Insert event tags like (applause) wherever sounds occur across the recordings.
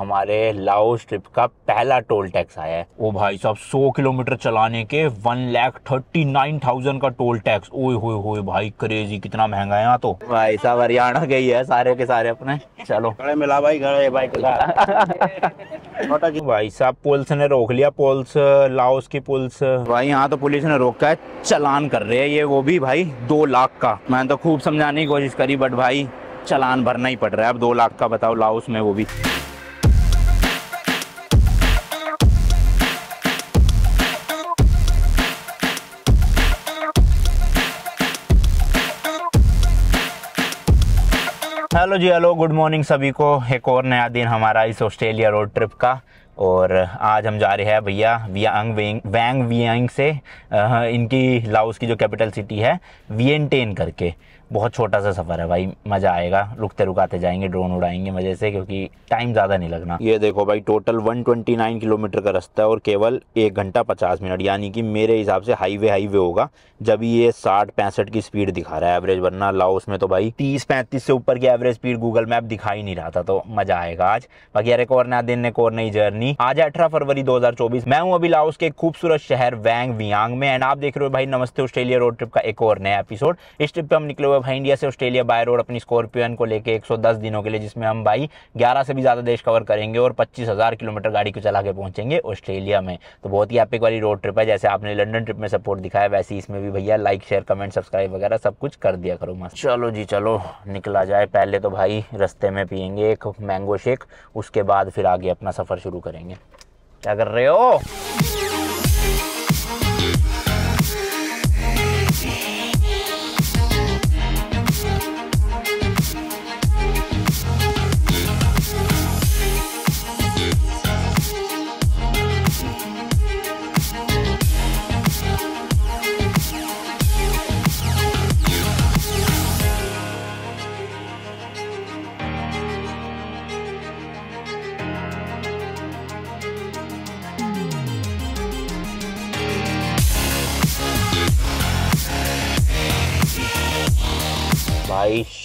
हमारे Laos trip का पहला टोल टैक्स आया है ओ भाई साहब 100 किलोमीटर चलाने के one lakh thirty nine thousand का टोल टैक्स ओए होए होए भाई क्रेजी कितना महंगा है यहाँ तो भाई साहब हरियाणा के ही है सारे के सारे अपने चलो गड़े मिला भाई गड़े भाई भाई साहब पुलिस ने रोक लिया पुलिस लाओस की पुलिस भाई यहाँ तो पुलिस ने रोका है चलान कर रहे हैं ये वो भी भाई दो लाख का मैंने तो खूब समझाने की कोशिश करी बट भाई चलान भरना ही पड़ रहा है अब दो लाख का बताओ लाओस में वो भी हेलो जी हेलो गुड मॉर्निंग सभी को एक और नया दिन हमारा इस ऑस्ट्रेलिया रोड ट्रिप का और आज हम जा रहे हैं भैया वियांग वैंग वियांग से इनकी लाओस की जो कैपिटल सिटी है वियनटेन करके बहुत छोटा सा सफ़र है भाई मज़ा आएगा रुकते रुकाते जाएंगे ड्रोन उड़ाएंगे मज़े से क्योंकि टाइम ज़्यादा नहीं लगना ये देखो भाई टोटल 129 किलोमीटर का रास्ता है और केवल एक घंटा 50 मिनट यानी कि मेरे हिसाब से हाईवे हाईवे होगा जब ये साठ पैंसठ की स्पीड दिखा रहा है एवरेज वरना लाओस में तो भाई तीस पैंतीस से ऊपर की एवरेज स्पीड गूगल मैप दिखा ही नहीं रहा था तो मज़ा आएगा आज बाकी अरे एक और नया दिन एक और नई जर्नी आज अठारह फरवरी दो मैं हूँ अभी लाओस के खूबसूरत शहर वैंग वियांग में एंड आप देख रहे हो भाई नमस्ते ऑस्ट्रेलिया रोड ट्रिप का एक और नया एपिसोड इस ट्रिप पर हम निकले हुए ऑफ इंडिया से ऑस्ट्रेलिया बाय रोड अपनी स्कॉर्पियन को लेके 110 दिनों के लिए जिसमें हम भाई 11 से भी ज़्यादा देश कवर करेंगे और 25,000 किलोमीटर गाड़ी को चला के पहुंचेंगे ऑस्ट्रेलिया में तो बहुत ही एपिक वाली रोड ट्रिप है जैसे आपने लंडन ट्रिप में सपोर्ट दिखाया वैसे इसमें भी भैया लाइक शेयर कमेंट सब्सक्राइब वगैरह सब कुछ कर दिया करो मस्त चलो जी चलो निकला जाए पहले तो भाई रस्ते में पियेंगे एक मैंगो शेक उसके बाद फिर आगे अपना सफ़र शुरू करेंगे क्या कर रहे हो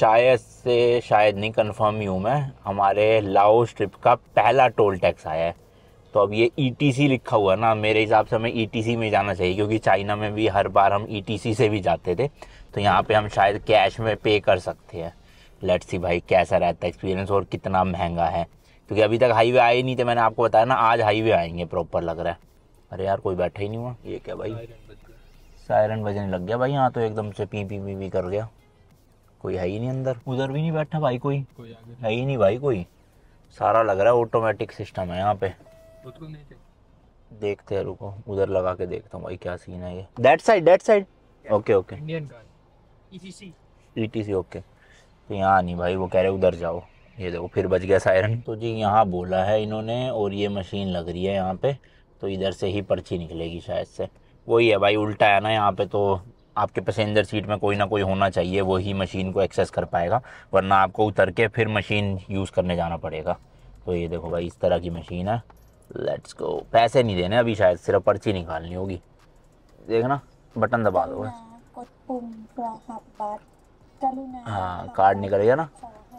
शायद से शायद नहीं कंफर्म ही हूँ मैं हमारे लाओस ट्रिप का पहला टोल टैक्स आया है तो अब ये ई e लिखा हुआ ना मेरे हिसाब से हमें ई e में जाना चाहिए क्योंकि चाइना में भी हर बार हम ई e से भी जाते थे तो यहाँ पे हम शायद कैश में पे कर सकते हैं लेट्स सी भाई कैसा रहता है एक्सपीरियंस और कितना महंगा है क्योंकि अभी तक हाईवे आए नहीं थे मैंने आपको बताया ना आज हाईवे आएंगे प्रॉपर लग रहा है अरे यार कोई बैठा ही नहीं हुआ ये क्या भाई सायरन बजने लग गया भाई यहाँ तो एकदम से पी पी पी पी कर गया कोई है ही नहीं अंदर उधर भी नहीं बैठा भाई कोई, कोई है ही नहीं भाई कोई सारा लग रहा है ऑटोमेटिक सिस्टम है यहाँ पे देखते हैं रुको उधर लगा के देखता हूँ भाई क्या सीन है ये that side that side okay okay Indian ईटीसी ओके तो यहाँ नहीं भाई वो कह रहे उधर जाओ ये देखो फिर बच गया सायरन तो जी यहाँ बोला है इन्होंने और ये मशीन लग रही है यहाँ पे तो इधर से ही पर्ची निकलेगी शायद से वही है भाई उल्टा है ना यहाँ पे तो आपके पैसेंजर सीट में कोई ना कोई होना चाहिए वही मशीन को एक्सेस कर पाएगा वरना आपको उतर के फिर मशीन यूज़ करने जाना पड़ेगा तो ये देखो भाई इस तरह की मशीन है लेट्स गो पैसे नहीं देने अभी शायद सिर्फ पर्ची निकालनी होगी देखना बटन दबा दो हाँ कार्ड निकल गया ना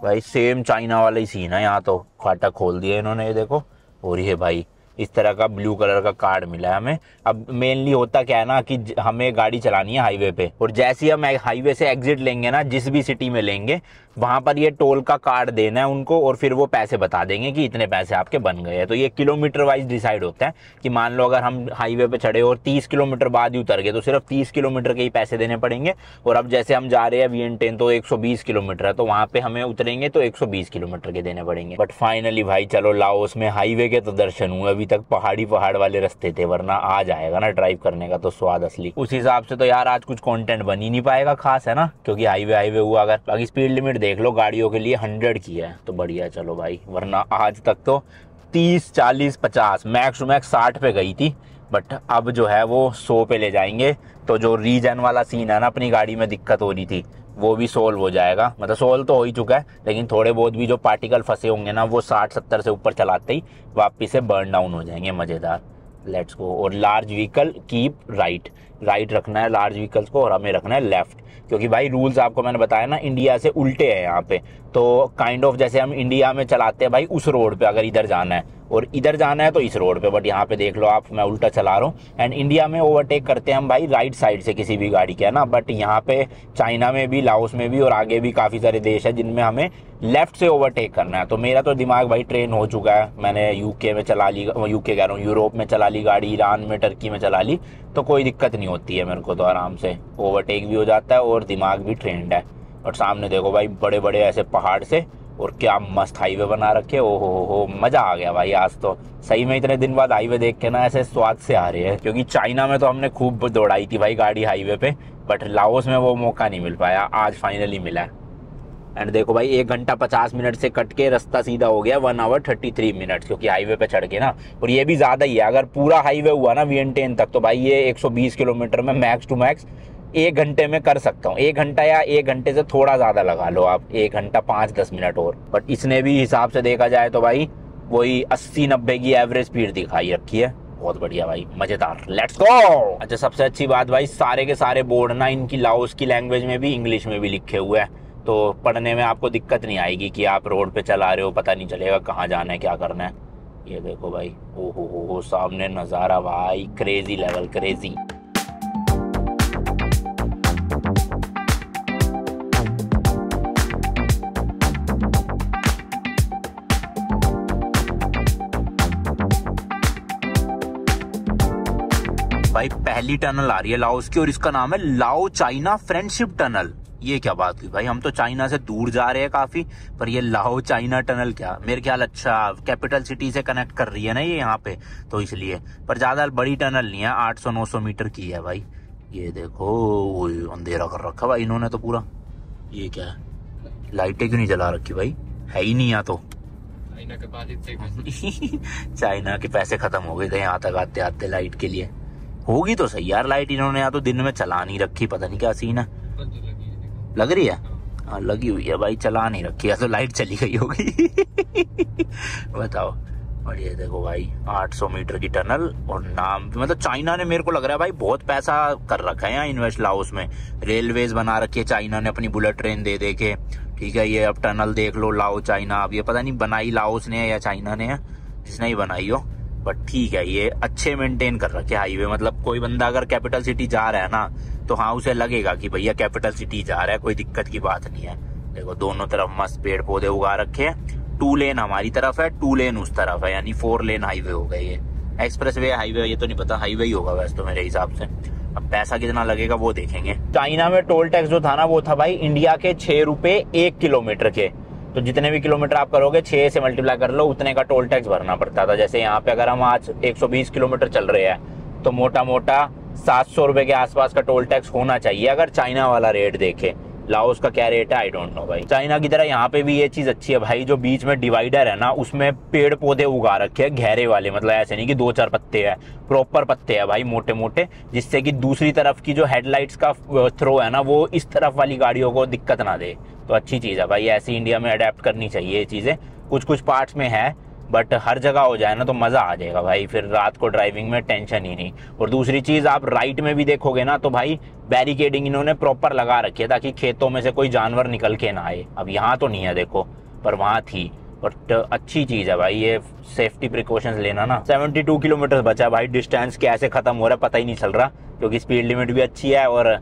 भाई सेम चाइना वाला ही सीन है यहाँ तो फाटक खोल दिया इन्होंने ये देखो और ये भाई इस तरह का ब्लू कलर का कार्ड मिला है हमें अब मेनली होता क्या है ना कि हमें गाड़ी चलानी है हाईवे पे और जैसे ही हम हाईवे से एग्जिट लेंगे ना जिस भी सिटी में लेंगे वहां पर ये टोल का कार्ड देना है उनको और फिर वो पैसे बता देंगे कि इतने पैसे आपके बन गए हैं तो ये किलोमीटर वाइज डिसाइड होता है कि मान लो अगर हम हाईवे पे चढ़े और 30 किलोमीटर बाद ही उतर गए तो सिर्फ 30 किलोमीटर के ही पैसे देने पड़ेंगे और अब जैसे हम जा रहे हैं वी एन टेन तो 120 किलोमीटर है तो वहां पे हमें उतरेंगे तो एक किलोमीटर के देने पड़ेंगे बट फाइनली भाई चलो लाओस में हाईवे के तो दर्शन हुए अभी अभी तक पहाड़ी पहाड़ वाले रस्ते थे वरना आ जाएगा ना ड्राइव करने का तो स्वाद असली उस हिसाब से तो यार आज कुछ कंटेंट बन ही नहीं पाएगा खास है ना क्योंकि हाईवे हाईवे हुआ अगर बाकी स्पीड लिमिट देख लो गाड़ियों के लिए हंड्रेड की है तो बढ़िया चलो भाई वरना आज तक तो तीस चालीस पचास मैक्स टू मैक्स साठ पे गई थी बट अब जो है वो सौ पे ले जाएंगे तो जो रीजन वाला सीन है ना अपनी गाड़ी में दिक्कत हो रही थी वो भी सोल्व हो जाएगा मतलब सोल्व तो हो ही चुका है लेकिन थोड़े बहुत भी जो पार्टिकल फंसे होंगे ना वो साठ सत्तर से ऊपर चलाते ही वापिस से बर्न डाउन हो जाएंगे मज़ेदार लेट्स गो और large vehicle keep right right रखना है लार्ज व्हीकल्स को और हमें रखना है लेफ्ट क्योंकि भाई रूल्स आपको मैंने बताया ना इंडिया से उल्टे हैं यहाँ पे तो काइंड kind ऑफ of जैसे हम इंडिया में चलाते हैं भाई उस रोड पे अगर इधर जाना है और इधर जाना है तो इस रोड पे बट यहाँ पे देख लो आप मैं उल्टा चला रहा हूँ एंड इंडिया में ओवरटेक करते हैं हम भाई राइट साइड से किसी भी गाड़ी के है ना बट यहाँ पे चाइना में भी लाओस में भी और आगे भी काफ़ी सारे देश है जिनमें हमें लेफ्ट से ओवरटेक करना है तो मेरा तो दिमाग भाई ट्रेन हो चुका है मैंने यूके में चला ली यूके कह रहा हूँ यूरोप में चला ली गाड़ी ईरान में टर्की में चला ली तो कोई दिक्कत नहीं करनी होती है मेरे को तो आराम से ओवरटेक भी हो जाता है और दिमाग भी ट्रेंड है और सामने देखो भाई बड़े बड़े ऐसे पहाड़ से और क्या मस्त हाईवे बना रखे ओ हो हो मज़ा आ गया भाई आज तो सही में इतने दिन बाद हाईवे देख के ना ऐसे स्वाद से आ रहे हैं क्योंकि चाइना में तो हमने खूब दौड़ाई थी भाई गाड़ी हाईवे पे बट लाओस में वो मौका नहीं मिल पाया आज फाइनली मिला है एंड देखो भाई एक घंटा पचास मिनट से कट के रास्ता सीधा हो गया one hour thirty three minute क्योंकि हाईवे पे चढ़ के ना और ये भी ज़्यादा ही है अगर पूरा हाईवे हुआ ना वी एन टेन तक तो भाई ये एक सौ बीस किलोमीटर में मैक्स टू मैक्स एक घंटे में कर सकता हूँ एक घंटा या एक घंटे से थोड़ा ज़्यादा लगा लो आप एक घंटा पाँच दस मिनट और बट इसने भी हिसाब से देखा जाए तो भाई वही अस्सी नब्बे की एवरेज स्पीड दिखाई रखी है बहुत बढ़िया भाई मजेदार लेट्स गो अच्छा सबसे अच्छी बात भाई सारे के सारे बोर्ड ना इनकी लाओस की लैंग्वेज में भी इंग्लिश में भी लिखे हुए हैं तो पढ़ने में आपको दिक्कत नहीं आएगी कि आप रोड पे चला रहे हो पता नहीं चलेगा कहाँ जाना है क्या करना है ये देखो भाई ओहो हो हो हो सामने नज़ारा भाई क्रेजी लेवल क्रेजी भाई पहली टनल आ रही है लाओस की और इसका नाम है लाओ चाइना फ्रेंडशिप टनल ये क्या बात हुई भाई हम तो चाइना से दूर जा रहे हैं काफी पर ये लाहौर चाइना टनल क्या मेरे ख्याल अच्छा कैपिटल सिटी से कनेक्ट कर रही है ना ये यहाँ पे तो इसलिए पर ज्यादा बड़ी टनल नहीं है आठ सौ नौ सौ मीटर की है भाई ये देखो अंधेरा कर रखा भाई इन्होंने तो पूरा ये क्या है लाइटें क्यों नहीं जला रखी भाई है ही नहीं यहाँ तो (laughs) चाइना के पैसे खत्म हो गए थे यहाँ तक आते आते लाइट के लिए होगी तो सही यार लाइट इन्होंने यहाँ तो दिन में चला नहीं रखी पता नहीं क्या सीन है लग रही है हाँ लगी हुई है भाई चला नहीं रखी है तो लाइट चली गई होगी (laughs) बताओ बढ़िया देखो भाई 800 मीटर की टनल और नाम मतलब चाइना ने मेरे को लग रहा है भाई बहुत पैसा कर रखा है यहाँ इन्वेस्ट लाउस में रेलवेज बना रखी है चाइना ने अपनी बुलेट ट्रेन दे दे के ठीक है ये अब टनल देख लो लाओ चाइना अब ये पता नहीं बनाई लाओस ने या चाइना ने जिसने ही बनाई हो बट ठीक है ये अच्छे मेंटेन कर रखे हाईवे मतलब कोई बंदा अगर कैपिटल सिटी जा रहा है ना तो हाँ उसे लगेगा कि भैया कैपिटल सिटी जा रहा है कोई दिक्कत की बात नहीं है देखो दोनों तरफ मस्त पेड़ पौधे उगा रखे हैं टू लेन हमारी तरफ है टू लेन उस तरफ है यानी फोर लेन हाईवे हो गए ये एक्सप्रेस वे हाईवे ये तो नहीं पता हाईवे ही होगा वैसे तो मेरे हिसाब से अब पैसा कितना लगेगा वो देखेंगे चाइना में टोल टैक्स जो था ना वो था भाई इंडिया के छह रुपए एक किलोमीटर के तो जितने भी किलोमीटर आप करोगे छः से मल्टीप्लाई कर लो उतने का टोल टैक्स भरना पड़ता था जैसे यहाँ पे अगर हम आज 120 किलोमीटर चल रहे हैं तो मोटा मोटा सात सौ के आसपास का टोल टैक्स होना चाहिए अगर चाइना वाला रेट देखें लाओस का क्या रेट है आई डोंट नो भाई चाइना की तरह यहाँ पे भी ये चीज अच्छी है भाई जो बीच में डिवाइडर है ना उसमें पेड़ पौधे उगा रखे हैं घेरे वाले मतलब ऐसे नहीं कि दो चार पत्ते हैं प्रॉपर पत्ते हैं भाई मोटे मोटे जिससे कि दूसरी तरफ की जो हेडलाइट्स का थ्रो है ना वो इस तरफ वाली गाड़ियों को दिक्कत ना दे तो अच्छी चीज़ है भाई ऐसी इंडिया में अडेप्ट करनी चाहिए ये चीज़ें कुछ कुछ पार्ट्स में है बट हर जगह हो जाए ना तो मज़ा आ जाएगा भाई फिर रात को ड्राइविंग में टेंशन ही नहीं और दूसरी चीज़ आप राइट में भी देखोगे ना तो भाई बैरिकेडिंग इन्होंने प्रॉपर लगा रखी है ताकि खेतों में से कोई जानवर निकल के ना आए अब यहाँ तो नहीं है देखो पर वहाँ थी बट uh, अच्छी चीज़ है भाई ये सेफ्टी प्रिकॉशन लेना ना 72 किलोमीटर बचा भाई डिस्टेंस कैसे ख़त्म हो रहा है पता ही नहीं चल रहा क्योंकि स्पीड लिमिट भी अच्छी है और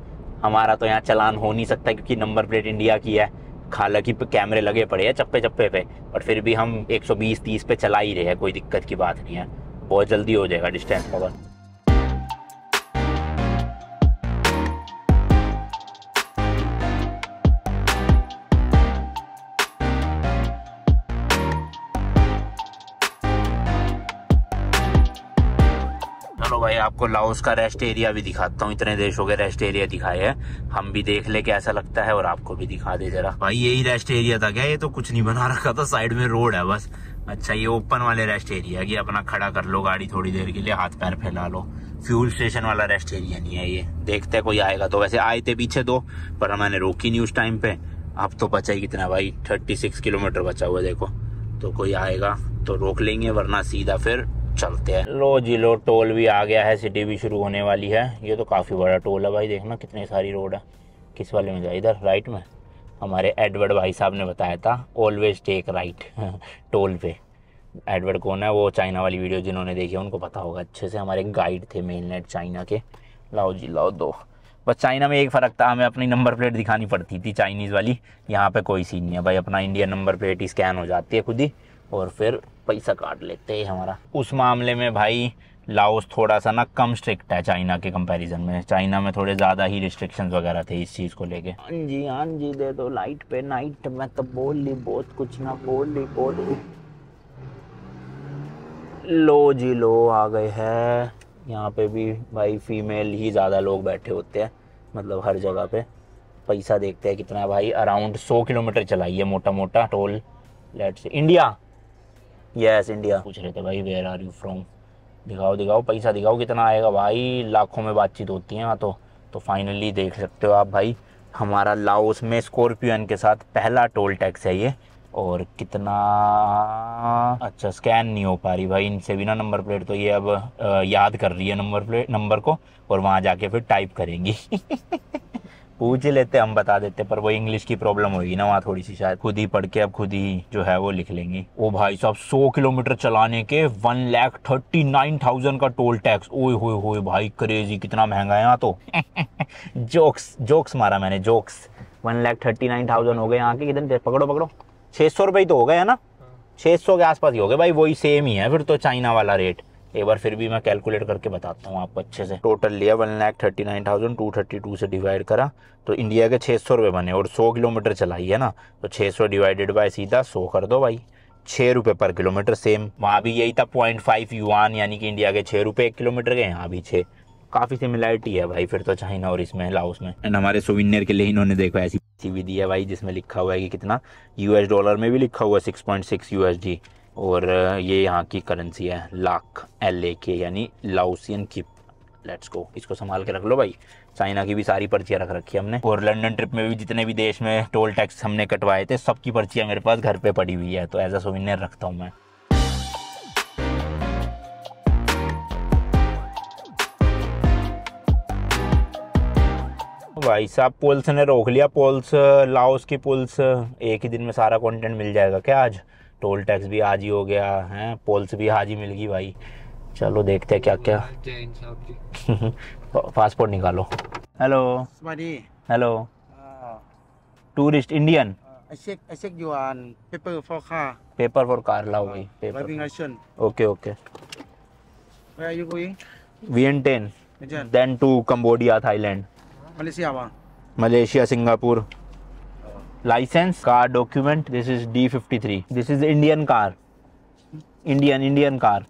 हमारा तो यहाँ चलान हो नहीं सकता क्योंकि नंबर प्लेट इंडिया की है हालांकि कैमरे लगे पड़े हैं चप्पे चप्पे पे पर फिर भी हम 120-30 पे चला ही रहे हैं कोई दिक्कत की बात नहीं है बहुत जल्दी हो जाएगा डिस्टेंस कवर आपको लाओस का रेस्ट एरिया भी दिखाता हूँ इतने देशों के रेस्ट एरिया दिखाए हैं हम भी देख ले कैसा लगता है और आपको भी दिखा दे जरा भाई यही रेस्ट एरिया था क्या ये तो कुछ नहीं बना रखा था साइड में रोड है बस अच्छा ये ओपन वाले रेस्ट एरिया की अपना खड़ा कर लो गाड़ी थोड़ी देर के लिए हाथ पैर फैला लो फ्यूल स्टेशन वाला रेस्ट एरिया नहीं है ये देखते कोई आएगा तो वैसे आए थे पीछे दो पर मैंने रोकी नहीं उस टाइम पे अब तो बचा ही कितना भाई थर्टी सिक्स किलोमीटर बचा हुआ देखो तो कोई आएगा तो रोक लेंगे वरना सीधा फिर चलते हैं लो जी लो टोल भी आ गया है सिटी भी शुरू होने वाली है ये तो काफ़ी बड़ा टोल है भाई देखना कितनी सारी रोड है किस वाले में जाए इधर राइट में हमारे एडवर्ड भाई साहब ने बताया था ऑलवेज टेक राइट टोल पे एडवर्ड कौन है वो चाइना वाली वीडियो जिन्होंने देखी उनको पता होगा अच्छे से हमारे गाइड थे मेन नेट चाइना के लाओ जी लाओ दो बस चाइना में एक फ़र्क था हमें अपनी नंबर प्लेट दिखानी पड़ती थी चाइनीज़ वाली यहाँ पे कोई सीन नहीं है भाई अपना इंडियन नंबर प्लेट ही स्कैन हो जाती है खुद ही और फिर पैसा काट लेते हैं हमारा उस मामले में भाई लाओस थोड़ा सा ना कम स्ट्रिक्ट है चाइना के कंपैरिजन में चाइना में थोड़े ज़्यादा ही रिस्ट्रिक्शंस वगैरह थे इस चीज़ को लेके हाँ जी हाँ जी दे दो लाइट पे नाइट में तो बोल ली बहुत कुछ ना बोल ली बोल ली लो जी लो आ गए हैं यहाँ पे भी भाई फीमेल ही ज़्यादा लोग बैठे होते हैं मतलब हर जगह पे पैसा देखते हैं कितना भाई अराउंड सौ किलोमीटर चलाइए मोटा मोटा टोल लेट्स से इंडिया यस इंडिया पूछ रहे थे भाई वेयर आर यू फ्रॉम दिखाओ दिखाओ पैसा दिखाओ कितना आएगा भाई लाखों में बातचीत होती है यहाँ तो तो फाइनली देख सकते हो आप भाई हमारा लाओस में स्कॉर्पियन के साथ पहला टोल टैक्स है ये और कितना अच्छा स्कैन नहीं हो पा रही भाई इनसे बिना नंबर प्लेट तो ये अब याद कर रही है नंबर प्लेट नंबर को और वहाँ जाके फिर टाइप करेंगी (laughs) पूछ लेते हम बता देते पर वो इंग्लिश की प्रॉब्लम होगी ना वहाँ थोड़ी सी शायद खुद ही पढ़ के अब खुद ही जो है वो लिख लेंगे ओ भाई साहब 100 किलोमीटर चलाने के one lakh thirty nine thousand का टोल टैक्स ओए होए होए भाई क्रेजी कितना महंगा है यहाँ तो जोक्स (laughs) जोक्स मारा मैंने jokes one lakh thirty nine thousand हो गए यहाँ के कितने पकड़ो पकड़ो छः सौ रुपये तो हो गए है ना हाँ। छः सौ के आसपास ही हो गए भाई वही सेम ही है फिर तो चाइना वाला रेट एक बार फिर भी मैं कैलकुलेट करके बताता हूँ आपको अच्छे से टोटल लिया one lakh thirty nine thousand two thirty two से डिवाइड करा तो इंडिया के छः सौ रुपये बने और सौ किलोमीटर चलाई है ना तो छः सौ डिवाइडेड बाय सीधा सौ कर दो भाई छः रुपये पर किलोमीटर सेम वहाँ भी यही था पॉइंट फाइव युआन यानी कि इंडिया के छः रुपये एक किलोमीटर के यहाँ भी छः काफ़ी सिमिलैरिटी है भाई फिर तो चाइना और इसमें लाउस में एंड हमारे सोविनियर के लिए इन्होंने देखा ऐसी भी दी है भाई जिसमें लिखा हुआ है कि कितना यूएस डॉलर में भी लिखा हुआ है सिक्स पॉइंट सिक्स यूएसडी और ये यहाँ की करेंसी है लाख एल ए के यानी लाउसियन की लेट्स गो इसको संभाल के रख लो भाई चाइना की भी सारी पर्चियाँ रख रखी हमने और लंदन ट्रिप में भी जितने भी देश में टोल टैक्स हमने कटवाए थे सबकी पर्चियाँ मेरे पास घर पे पड़ी हुई है तो एज अ सोविनियर रखता हूँ मैं भाई साहब पुल्स ने रोक लिया पुल्स लाओस की पुल्स एक ही दिन में सारा कंटेंट मिल जाएगा क्या आज टोल टैक्स भी आज ही हो गया है पोल्स भी आज ही मिल गई भाई चलो देखते हैं क्या क्या (laughs) पासपोर्ट निकालो हेलो हेलो हाँ। टूरिस्ट इंडियन हाँ, paper for car paper for car लाओ भाई हाँ, paper okay okay Where are you going? Vientiane. Then Malaysia Cambodia, Thailand. license car document this is d53 this is indian car indian indian car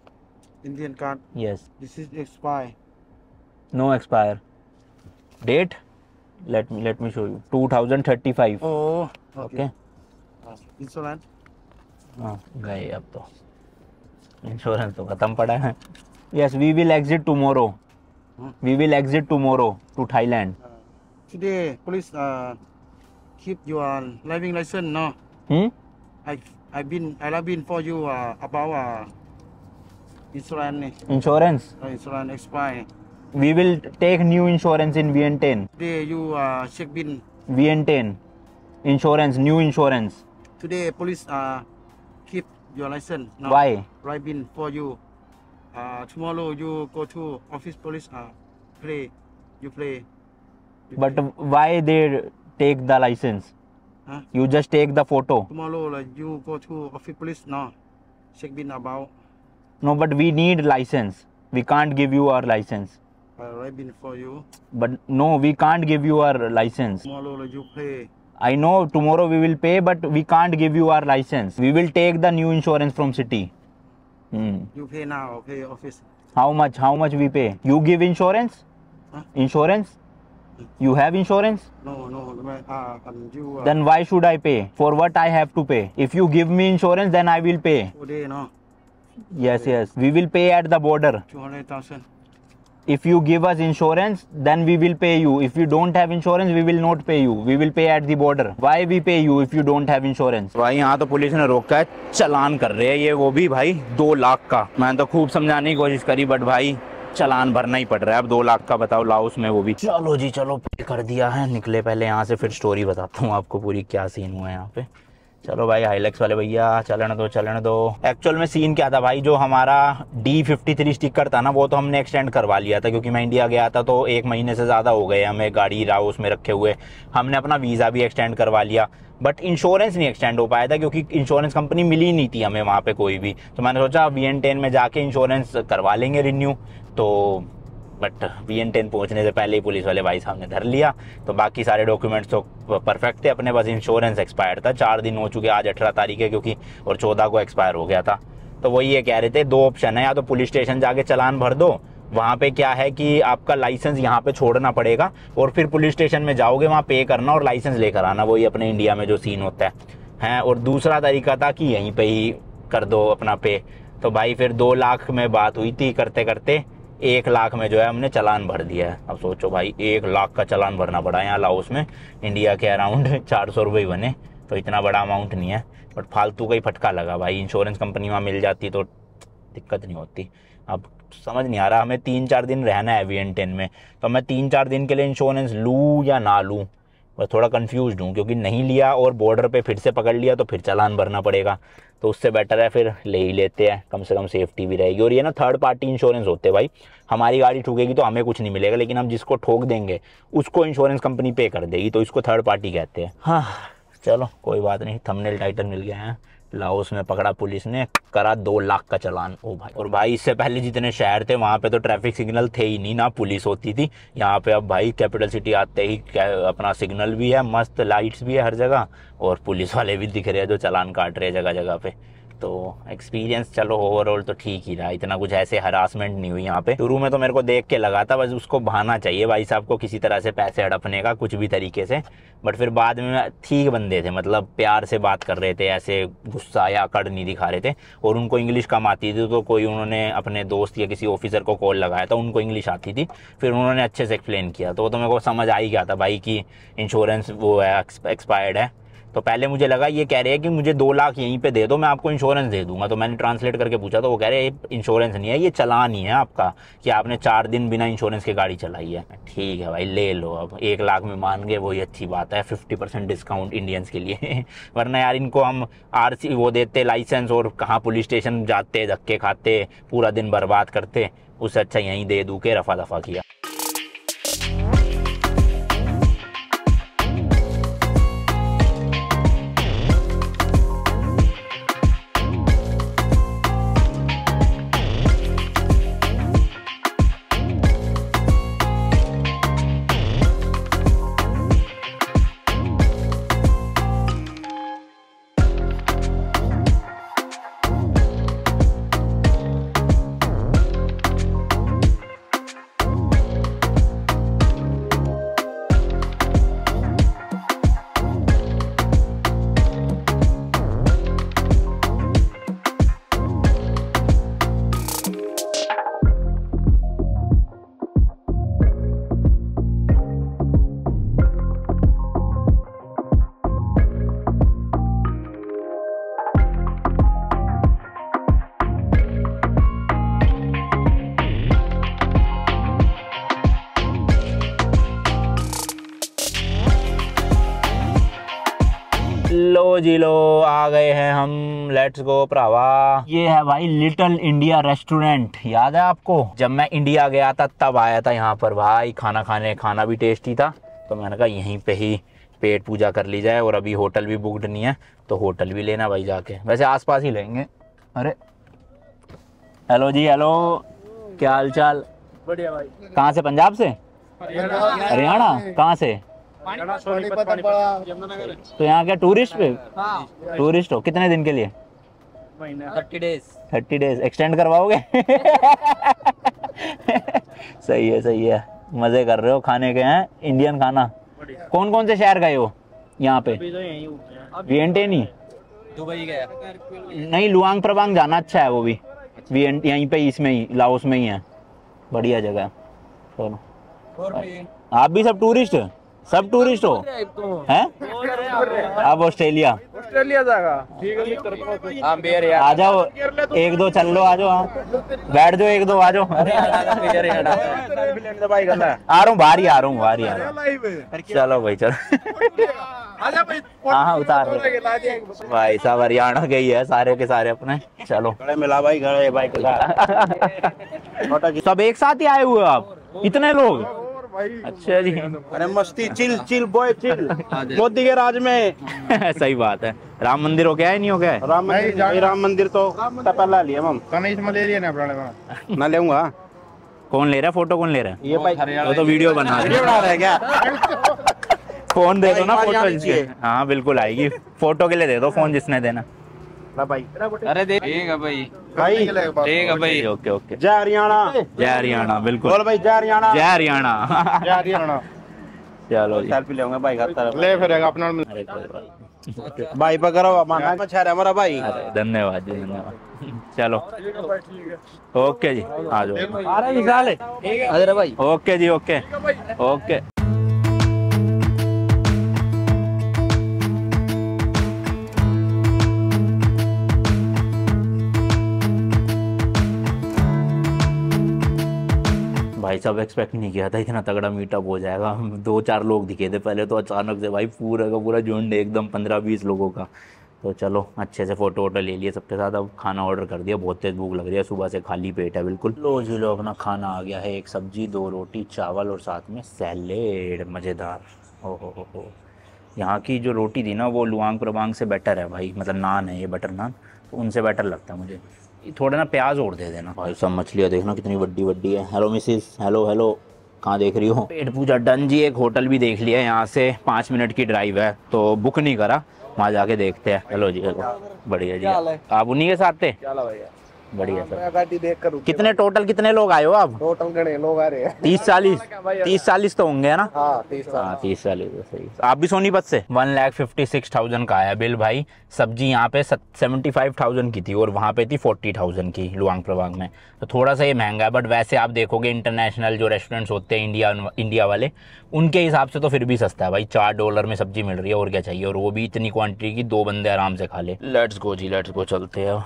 indian car yes this is expire no expire date let me let me show you 2035 oh okay, okay. insurance हाँ गए अब तो insurance तो खत्म पड़ा है yes we will exit tomorrow we will exit tomorrow to Thailand today police keep your driving license, no? Hmm? I I've been I have been for you uh, about uh, insurance. Insurance. Uh, insurance expire. We will take new insurance in VN10. Today you uh, check bin. VN10, insurance, new insurance. Today police uh keep your license. No? Why? Right bin for you. Uh, tomorrow you go to office police uh play, you play. You but play. why they take the license. Huh? You just take the photo. Tomorrow, like, you go to office police, no. Check me about. No, but we need license. We can't give you our license. I write bin for you. But no, we can't give you our license. Tomorrow, like, you pay. I know tomorrow we will pay, but we can't give you our license. We will take the new insurance from city. Hmm. You pay now, okay, office. How much? How much we pay? You give insurance? Huh? Insurance? You have insurance? No, no. Uh, you, uh, then why should I pay? For what I have to pay? If you give me insurance, then I will pay. Today, no. Yes, today. yes. We will pay at the border. 200,000. If you give us insurance, then we will pay you. If you don't have insurance, we will not pay you. We will pay at the border. Why we pay you if you don't have insurance? भाई यहाँ तो police ने रोका है चलान कर रहे हैं ये वो भी भाई दो लाख का मैंने तो खूब समझाने की कोशिश करी बट भाई चलान भरना ही पड़ रहा है अब दो लाख का बताओ लाउस में वो भी चलो जी चलो पे कर दिया है निकले पहले यहाँ से फिर स्टोरी बताता हूँ आपको पूरी क्या सीन हुआ है यहाँ पे चलो भाई हाईलेक्स वाले भैया चलने दो चलने दो एक्चुअल में सीन क्या था भाई जो हमारा डी फिफ्टी थ्री स्टिकर था ना वो तो हमने एक्सटेंड करवा लिया था क्योंकि मैं इंडिया गया था तो एक महीने से ज़्यादा हो गए हमें गाड़ी राव उसमें रखे हुए हमने अपना वीज़ा भी एक्सटेंड करवा लिया बट इंश्योरेंस नहीं एक्सटेंड हो पाया था क्योंकि इंश्योरेंस कंपनी मिली नहीं थी हमें वहाँ पे कोई भी तो मैंने सोचा वी एन टेन में जाके इंश्योरेंस करवा लेंगे रिन्यू तो बट वी एन टेन पहुँचने से पहले ही पुलिस वाले भाई साहब ने धर लिया तो बाकी सारे डॉक्यूमेंट्स तो परफेक्ट थे अपने पास इंश्योरेंस एक्सपायर था चार दिन हो चुके आज अठारह तारीख है क्योंकि और चौदह को एक्सपायर हो गया था तो वही ये कह रहे थे दो ऑप्शन है या तो पुलिस स्टेशन जाके चलान भर दो वहाँ पे क्या है कि आपका लाइसेंस यहाँ पे छोड़ना पड़ेगा और फिर पुलिस स्टेशन में जाओगे वहाँ पे करना और लाइसेंस लेकर आना वही अपने इंडिया में जो सीन होता है हैं और दूसरा तरीका था कि यहीं पे ही कर दो अपना पे तो भाई फिर दो लाख में बात हुई थी करते करते एक लाख में जो है हमने चलान भर दिया है अब सोचो भाई एक लाख का चलान भरना पड़ा यहाँ लाउस में इंडिया के अराउंड (laughs) चार सौ रुपये बने तो इतना बड़ा अमाउंट नहीं है बट फालतू का ही फटका लगा भाई इंश्योरेंस कंपनी वहाँ मिल जाती तो दिक्कत नहीं होती अब समझ नहीं आ रहा हमें तीन चार दिन रहना है एवियन एन टेन में तो मैं तीन चार दिन के लिए इंश्योरेंस लूँ या ना लूँ बस थोड़ा कन्फ्यूज हूँ क्योंकि नहीं लिया और बॉर्डर पे फिर से पकड़ लिया तो फिर चालान भरना पड़ेगा तो उससे बेटर है फिर ले ही लेते हैं कम से कम सेफ्टी भी रहेगी और ये ना थर्ड पार्टी इंश्योरेंस होते हैं भाई हमारी गाड़ी ठूकेगी तो हमें कुछ नहीं मिलेगा लेकिन हम जिसको ठोक देंगे उसको इंश्योरेंस कंपनी पे कर देगी तो इसको थर्ड पार्टी कहते हैं हाँ चलो कोई बात नहीं थंबनेल टाइटल मिल गया है हाँ। लाहौस में पकड़ा पुलिस ने करा दो लाख का चलान ओ भाई और भाई इससे पहले जितने शहर थे वहाँ पे तो ट्रैफिक सिग्नल थे ही नहीं ना पुलिस होती थी यहाँ पे अब भाई कैपिटल सिटी आते ही अपना सिग्नल भी है मस्त लाइट्स भी है हर जगह और पुलिस वाले भी दिख रहे हैं जो चलान काट रहे हैं जगह जगह पे तो एक्सपीरियंस चलो ओवरऑल तो ठीक ही रहा इतना कुछ ऐसे हरासमेंट नहीं हुई यहाँ पे शुरू में तो मेरे को देख के लगा था बस उसको बहाना चाहिए भाई साहब को किसी तरह से पैसे हड़पने का कुछ भी तरीके से बट फिर बाद में ठीक बंदे थे मतलब प्यार से बात कर रहे थे ऐसे गुस्सा या अकड़ नहीं दिखा रहे थे और उनको इंग्लिश कम आती थी तो कोई उन्होंने अपने दोस्त या किसी ऑफिसर को कॉल लगाया था उनको इंग्लिश आती थी फिर उन्होंने अच्छे से एक्सप्लेन किया तो वो तो मेरे को समझ आ ही गया था भाई कि इंश्योरेंस वो है एक्सपायर्ड है तो पहले मुझे लगा ये कह रहे हैं कि मुझे दो लाख यहीं पे दे दो मैं आपको इंश्योरेंस दे दूंगा तो मैंने ट्रांसलेट करके पूछा तो वो कह रहे हैं इंश्योरेंस नहीं है ये चला नहीं है आपका कि आपने चार दिन बिना इंश्योरेंस के गाड़ी चलाई है ठीक है भाई ले लो अब एक लाख में मान गए वही अच्छी बात है फिफ्टी परसेंट डिस्काउंट इंडियंस के लिए (laughs) वरना यार इनको हम आर वो देते लाइसेंस और कहाँ पुलिस स्टेशन जाते धक्के खाते पूरा दिन बर्बाद करते उससे अच्छा यहीं दे दू के रफा दफा किया जी लो आ गए हैं हम लेट्स गो प्रावा ये है भाई लिटिल इंडिया रेस्टोरेंट याद है आपको जब मैं इंडिया गया था तब आया था यहाँ पर भाई खाना खाने खाना भी टेस्टी था तो मैंने कहा यहीं पे ही पेट पूजा कर ली जाए और अभी होटल भी बुकड नहीं है तो होटल भी लेना भाई जाके वैसे आस ही लेंगे अरे हेलो जी हेलो क्या हाल चाल बढ़िया भाई कहाँ से पंजाब से हरियाणा कहाँ से तो यहाँ क्या टूरिस्ट पे टूरिस्ट हाँ। हो कितने दिन के लिए thirty days thirty days extend करवाओगे (laughs) सही है सही है मजे कर रहे हो खाने के हैं इंडियन खाना कौन कौन से शहर गए हो यहाँ पे वीएनटे तो तो नहीं दुबई गया नहीं लुआंग प्रवांग जाना अच्छा है वो भी अच्छा। यहीं पे इसमें ही लाओस में ही है बढ़िया जगह है आप भी सब टूरिस्ट है सब टूरिस्ट हो हैं अब ऑस्ट्रेलिया ऑस्ट्रेलिया जाएगा हाँ, आ जाओ एक दो चल लो आ जाओ हाँ। बैठ जाओ एक दो आ जाओ आ रहा हूँ बाहर ही आ रहा हूँ बाहर ही आ रहा चलो भाई चलो हाँ हाँ उतार भाई साहब हरियाणा के ही है सारे के सारे अपने चलो मिला भाई घर भाई (laughs) सब एक साथ ही आए हुए आप इतने लोग अच्छा जी तो अरे मस्ती चिल चिल बॉय चिल (laughs) हाँ मोदी के राज में (laughs) सही बात है राम मंदिर हो गया है नहीं हो गया राम मंदिर राम मंदिर तो पहला लिया मम कमीज में ले लिया ना मैं (laughs) लेगा कौन ले रहा है फोटो कौन ले रहा है ये भाई वो तो वीडियो बना रहे हैं क्या फोन दे दो ना फोटो हाँ बिल्कुल आएगी फोटो के लिए दे दो फोन जिसने देना भाई भाई भाई ओके ओके जय हरियाणा जय हरियाणा बिल्कुल बोल भाई जय हरियाणा जय हरियाणा जय हरियाणा चलो सेल्फी भाई घर ले अपना अरे भाई पकड़ो माना अच्छा है हमारा भाई धन्यवाद जी धन्यवाद चलो तो ओके जी आ जाओ अरे भाई ओके जी ओके ओके भाई साहब एक्सपेक्ट नहीं किया था इतना तगड़ा मीटअप हो जाएगा हम दो चार लोग दिखे थे पहले तो अचानक से भाई पूरा का पूरा झुंड एकदम पंद्रह बीस लोगों का तो चलो अच्छे से फ़ोटो वोटो ले लिए सबके साथ अब खाना ऑर्डर कर दिया बहुत तेज़ भूख लग रही है सुबह से खाली पेट है बिल्कुल लो जी लो अपना खाना आ गया है एक सब्जी दो रोटी चावल और साथ में सैलेड मज़ेदार ओहो हो हो यहाँ की जो रोटी थी ना वो लुआंग प्रवांग से बेटर है भाई मतलब नान है ये बटर नान तो उनसे बेटर लगता है मुझे थोड़ा ना प्याज और दे देना भाई सब मछलियाँ देखना कितनी बड्डी बड्डी है हेलो मिसिस हेलो हेलो कहाँ देख रही हो पेट पूजा डन जी एक होटल भी देख लिया है यहाँ से पाँच मिनट की ड्राइव है तो बुक नहीं करा वहाँ जाके देखते हैं हेलो जी हेलो बढ़िया जी आप उन्हीं के साथ थे बढ़िया हाँ, सर गाड़ी देख कर कितने टोटल कितने लोग आए हो आप टोटल गणे लोग आ रहे हैं तीस चालीस (laughs) तीस चालीस तो होंगे ना हाँ तीस हाँ, चालीस तो सही आप भी सोनीपत से one lakh fifty six thousand का आया बिल भाई सब्जी यहाँ पे सेवेंटी फाइव थाउजेंड की थी और वहाँ पे थी फोर्टी थाउजेंड की लुआंग प्रवांग में तो थोड़ा सा ये महंगा है बट वैसे आप देखोगे इंटरनेशनल जो रेस्टोरेंट्स होते हैं इंडिया इंडिया वाले उनके हिसाब से तो फिर भी सस्ता है भाई चार डॉलर में सब्जी मिल रही है और क्या चाहिए और वो भी इतनी क्वांटिटी की दो बंदे आराम से खा ले let's go ji let's go चलते हैं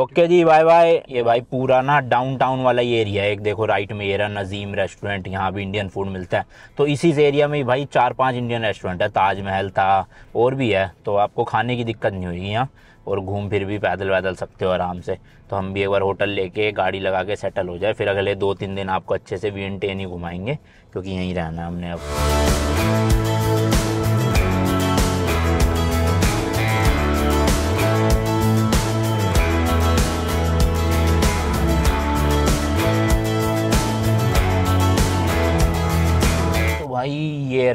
ओके जी बाय बाय ये भाई पूरा ना डाउन टाउन वाला ये एरिया है एक देखो राइट में एरा नज़ीम रेस्टोरेंट यहाँ भी इंडियन फूड मिलता है तो इसी एरिया में भाई चार पांच इंडियन रेस्टोरेंट है ताजमहल था और भी है तो आपको खाने की दिक्कत नहीं होगी यहाँ और घूम फिर भी पैदल वैदल सकते हो आराम से तो हम भी एक बार होटल लेके गाड़ी लगा के सेटल हो जाए फिर अगले दो तीन दिन आपको अच्छे से वी एन टेन ही घुमाएंगे क्योंकि यहीं रहना है हमने अब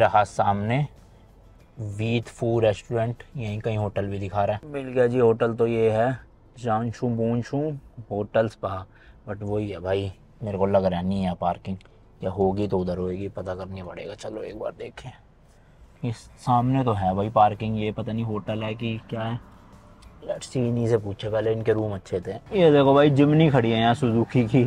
रहा सामने वीत फू रेस्टोरेंट यहीं कहीं होटल भी दिखा रहा है मिल गया जी होटल तो ये है जानशू बूंशू होटल स्पा बट वही है भाई मेरे को लग रहा नहीं है पार्किंग या होगी तो उधर होगी पता करनी पड़ेगा चलो एक बार देखें ये सामने तो है भाई पार्किंग ये पता नहीं होटल है कि क्या है लेट्स सी इन्हीं से पूछे पहले इनके रूम अच्छे थे ये देखो भाई जिमनी खड़ी है यहाँ सुजुकी की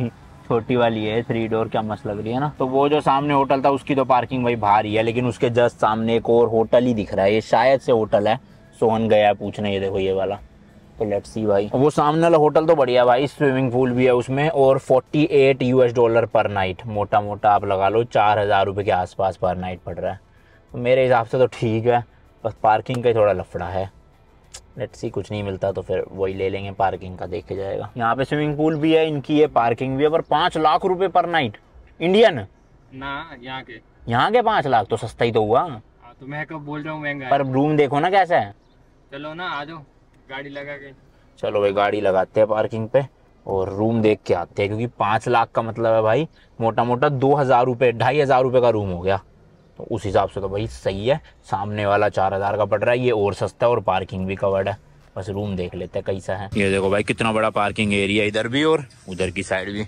छोटी वाली है थ्री डोर क्या मस्त लग रही है ना तो वो जो सामने होटल था उसकी तो पार्किंग भाई बाहर ही है लेकिन उसके जस्ट सामने एक और होटल ही दिख रहा है ये शायद से होटल है सोहन गया पूछने ये देखो ये वाला तो लेट्स सी भाई वो सामने वाला होटल तो बढ़िया भाई स्विमिंग पूल भी है उसमें और 48 यूएस डॉलर पर नाइट मोटा मोटा आप लगा लो चार हज़ार रुपये के आसपास पर नाइट पड़ रहा है तो मेरे हिसाब से तो ठीक है बस पार्किंग का ही थोड़ा लफड़ा है लेट्स सी कुछ नहीं मिलता तो फिर वही ले लेंगे पार्किंग का देखे जाएगा यहाँ पे स्विमिंग पूल भी है इनकी ये पार्किंग भी है पर पाँच लाख रुपए पर नाइट इंडियन ना यहाँ के यहाँ के पाँच लाख तो सस्ता ही तो हुआ आ, हाँ, तो मैं कब बोल रहा हूँ महंगा पर रूम देखो ना कैसा है चलो ना आ जाओ गाड़ी लगा के चलो भाई गाड़ी लगाते हैं पार्किंग पे और रूम देख के आते हैं क्योंकि पाँच लाख का मतलब है भाई मोटा मोटा दो हज़ार रुपये ढाई हज़ार रुपये का रूम हो गया तो उस हिसाब से तो भाई सही है सामने वाला चार हज़ार का पड़ रहा है ये और सस्ता है और पार्किंग भी कवर्ड है बस रूम देख लेते हैं कैसा है ये देखो भाई कितना बड़ा पार्किंग एरिया इधर भी और उधर की साइड भी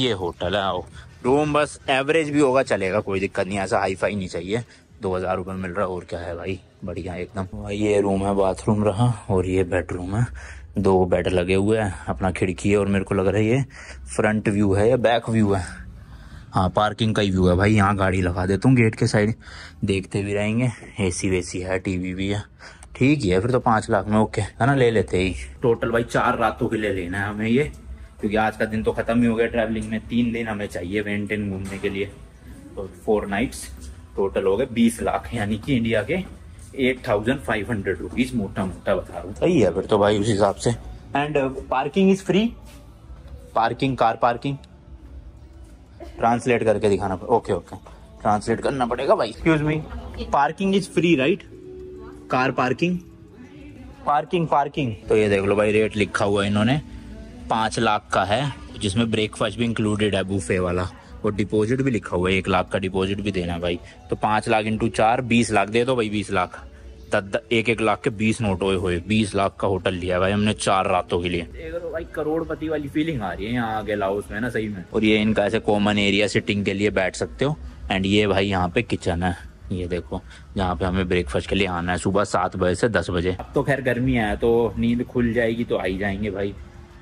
ये होटल है आओ रूम बस एवरेज भी होगा चलेगा कोई दिक्कत नहीं ऐसा हाई फाई नहीं चाहिए दो हज़ार रुपये मिल रहा है और क्या है भाई बढ़िया एकदम ये रूम है बाथरूम रहा और ये बेडरूम है दो बेड लगे हुए हैं अपना खिड़की है और मेरे को लग रहा है ये फ्रंट व्यू है या बैक व्यू है हाँ पार्किंग का ही व्यू है भाई यहाँ गाड़ी लगा देता हूँ गेट के साइड देखते भी रहेंगे एसी वेसी है टीवी भी है ठीक ही है फिर तो पाँच लाख में ओके है ना ले लेते ही टोटल भाई चार रातों के लिए लेना है हमें ये क्योंकि आज का दिन तो ख़त्म ही हो गया ट्रैवलिंग में तीन दिन हमें चाहिए वेंटेन घूमने के लिए तो फोर नाइट्स टोटल हो गए बीस लाख यानी कि इंडिया के eight thousand five hundred rupees मोटा मोटा बता रहा हूँ सही है फिर तो भाई उस हिसाब से and parking is free parking car parking translate करके दिखाना ओके ओके ट्रांसलेट करना पड़ेगा भाई excuse me parking is free right car parking parking parking तो ये देख लो भाई रेट लिखा हुआ है इन्होंने पाँच लाख का है जिसमें ब्रेकफास्ट भी इंक्लूडेड है बूफे वाला और डिपॉजिट भी लिखा हुआ है एक लाख का डिपॉजिट भी देना भाई तो पाँच लाख इंटू चार बीस लाख दे दो भाई बीस लाख एक एक लाख के बीस नोट हुए हुए बीस लाख का होटल लिया भाई हमने चार रातों के लिए करोड़पति वाली फीलिंग आ रही है यहाँ आगे लाउस में ना सही में और ये इनका ऐसे कॉमन एरिया सिटिंग के लिए बैठ सकते हो एंड ये भाई यहाँ पे किचन है ये देखो जहाँ पे हमें ब्रेकफास्ट के लिए आना है सुबह सात बजे से दस बजे अब तो खैर गर्मी है तो नींद खुल जाएगी तो आई जाएंगे भाई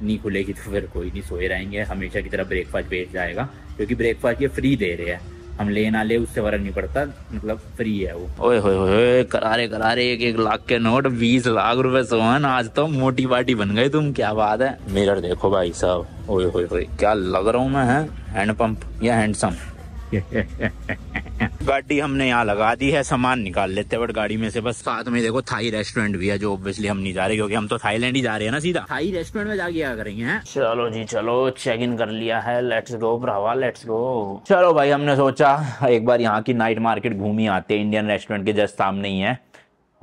नहीं खुलेगी तो फिर कोई नहीं सोए रहेंगे हमेशा की तरह ब्रेकफास्ट भेज जाएगा क्योंकि ब्रेकफास्ट ये फ्री दे रहे हैं हम ले ना ले उससे फर्क नहीं पड़ता मतलब फ्री है वो ओए होए होए करारे करारे एक एक लाख के नोट बीस लाख रुपए सोहन आज तो मोटी पार्टी बन गए तुम क्या बात है मिरर देखो भाई साहब ओए होए होए क्या लग रहा हूँ मैं है हैंडपंप या हैंडसम गाड़ी हमने यहाँ लगा दी है सामान निकाल लेते हैं बट गाड़ी में से बस साथ में देखो थाई रेस्टोरेंट भी है जो ऑब्वियसली हम नहीं जा रहे क्योंकि हम तो थाईलैंड ही जा रहे हैं ना सीधा थाई रेस्टोरेंट में जाके क्या करेंगे है? चलो जी चलो चेक इन कर लिया है लेट्स गो ब्रावा लेट्स गो चलो भाई हमने सोचा एक बार यहाँ की नाइट मार्केट घूमी आते इंडियन रेस्टोरेंट के जस्ट सामने ही है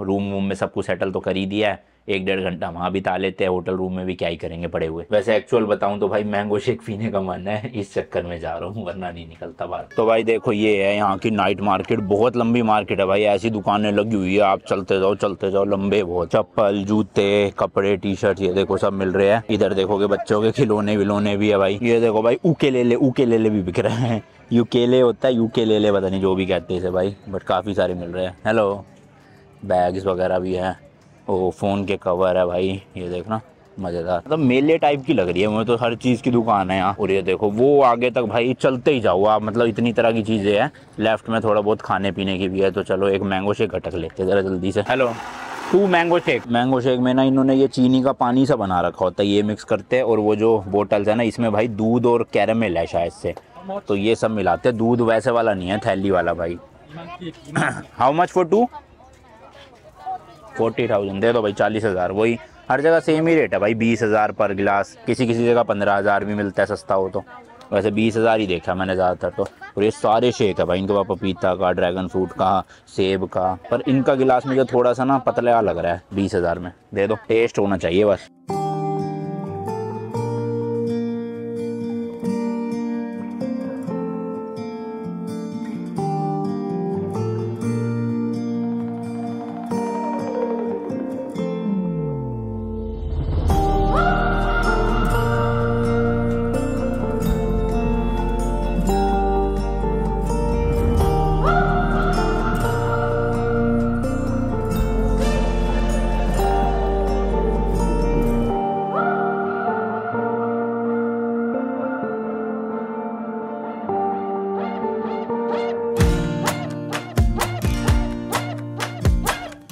रूम वूम में सब कुछ सेटल तो कर ही दिया है एक डेढ़ घंटा वहाँ बिता लेते हैं होटल रूम में भी क्या ही करेंगे पड़े हुए वैसे एक्चुअल बताऊँ तो भाई मैंगो शेक पीने का मन है इस चक्कर में जा रहा हूँ वरना नहीं निकलता बाहर तो भाई देखो ये है यहाँ की नाइट मार्केट बहुत लंबी मार्केट है भाई ऐसी दुकानें लगी हुई है आप चलते जाओ चलते जाओ लंबे बहुत चप्पल जूते कपड़े टी शर्ट ये देखो सब मिल रहे हैं इधर देखोगे बच्चों के खिलौने विलौने भी है भाई ये देखो भाई ऊके ले ले ऊके ले ले भी बिक रहे हैं यूकेले होता है ले ले पता नहीं जो भी कहते हैं भाई बट काफ़ी सारे मिल रहे हैं हेलो बैग्स वगैरह भी हैं वो फ़ोन के कवर है भाई ये देखना मज़ेदार मतलब मेले टाइप की लग रही है मुझे तो हर चीज़ की दुकान है यहाँ और ये देखो वो आगे तक भाई चलते ही जाओ आप मतलब इतनी तरह की चीज़ें हैं लेफ्ट में थोड़ा बहुत खाने पीने की भी है तो चलो एक मैंगो शेक घटक लेते ज़रा जल्दी से hello two mango shake mango shake में ना इन्होंने ये चीनी का पानी सा बना रखा होता है ये मिक्स करते हैं और वो जो बोटल्स है ना इसमें भाई दूध और कैरमेल है शायद से तो ये सब मिलाते हैं दूध वैसे वाला नहीं है थैली वाला भाई how much for two forty thousand दे दो भाई चालीस हज़ार वही हर जगह सेम ही रेट है भाई बीस हज़ार पर गिलास किसी किसी जगह पंद्रह हज़ार भी मिलता है सस्ता हो तो वैसे बीस हज़ार ही देखा मैंने ज़्यादातर तो और ये सारे शेक है भाई इनके पास पपीता का ड्रैगन फ्रूट का सेब का पर इनका गिलास मुझे थोड़ा सा ना पतला लग रहा है बीस हज़ार में दे दो टेस्ट होना चाहिए बस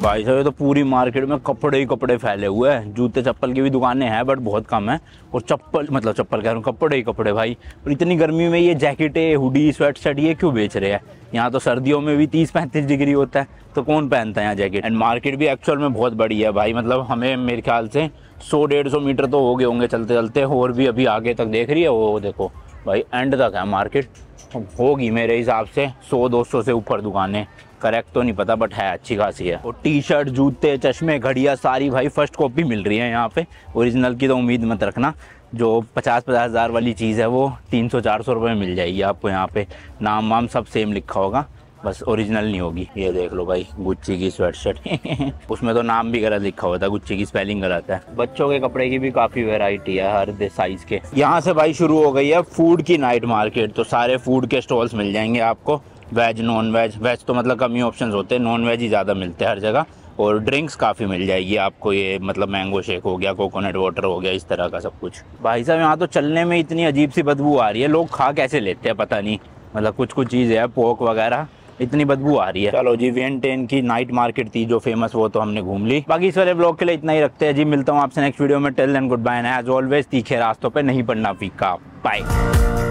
भाई साहब ये तो पूरी मार्केट में कपड़े ही कपड़े फैले हुए हैं जूते चप्पल की भी दुकानें हैं बट बहुत कम है और चप्पल मतलब चप्पल कह रहा हूँ कपड़े ही कपड़े भाई और इतनी गर्मी में ये जैकेटें हुडी स्वेट शर्ट ये क्यों बेच रहे हैं यहाँ तो सर्दियों में भी तीस पैंतीस डिग्री होता है तो कौन पहनता है यहाँ जैकेट एंड मार्केट भी एक्चुअल में बहुत बड़ी है भाई मतलब हमें मेरे ख्याल से सौ डेढ़ सौ मीटर तो हो गए होंगे चलते चलते और भी अभी आगे तक देख रही है वो देखो भाई एंड तक है मार्केट होगी मेरे हिसाब से सौ दो सौ से ऊपर दुकानें करेक्ट तो नहीं पता बट है अच्छी खासी है और टी शर्ट जूते चश्मे घड़िया सारी भाई फर्स्ट कॉपी मिल रही है यहाँ पे ओरिजिनल की तो उम्मीद मत रखना जो पचास पचास हज़ार वाली चीज़ है वो तीन सौ चार सौ रुपये में मिल जाएगी आपको यहाँ पे नाम वाम सब सेम लिखा होगा बस ओरिजिनल नहीं होगी ये देख लो भाई गुच्ची की स्वेट शर्ट (laughs) उसमें तो नाम भी गलत लिखा हुआ था गुच्ची की स्पेलिंग गलत है बच्चों के कपड़े की भी काफ़ी वेराइटी है हर साइज़ के यहाँ से भाई शुरू हो गई है फूड की नाइट मार्केट तो सारे फूड के स्टॉल्स मिल जाएंगे आपको वेज नॉन वेज वेज तो मतलब कम ही ऑप्शन होते हैं नॉन वेज ही ज़्यादा मिलते हैं हर जगह और ड्रिंक्स काफ़ी मिल जाएगी आपको ये मतलब मैंगो शेक हो गया कोकोनट वाटर हो गया इस तरह का सब कुछ भाई साहब यहाँ तो चलने में इतनी अजीब सी बदबू आ रही है लोग खा कैसे लेते हैं पता नहीं मतलब कुछ कुछ चीज़ है पोक वगैरह इतनी बदबू आ रही है चलो जी वी टेन की नाइट मार्केट थी जो फेमस वो तो हमने घूम ली बाकी इस वाले ब्लॉग के लिए इतना ही रखते हैं जी मिलता हूँ आपसे नेक्स्ट वीडियो में tell and good bye as always तीखे रास्तों पर नहीं पड़ना फीका बाय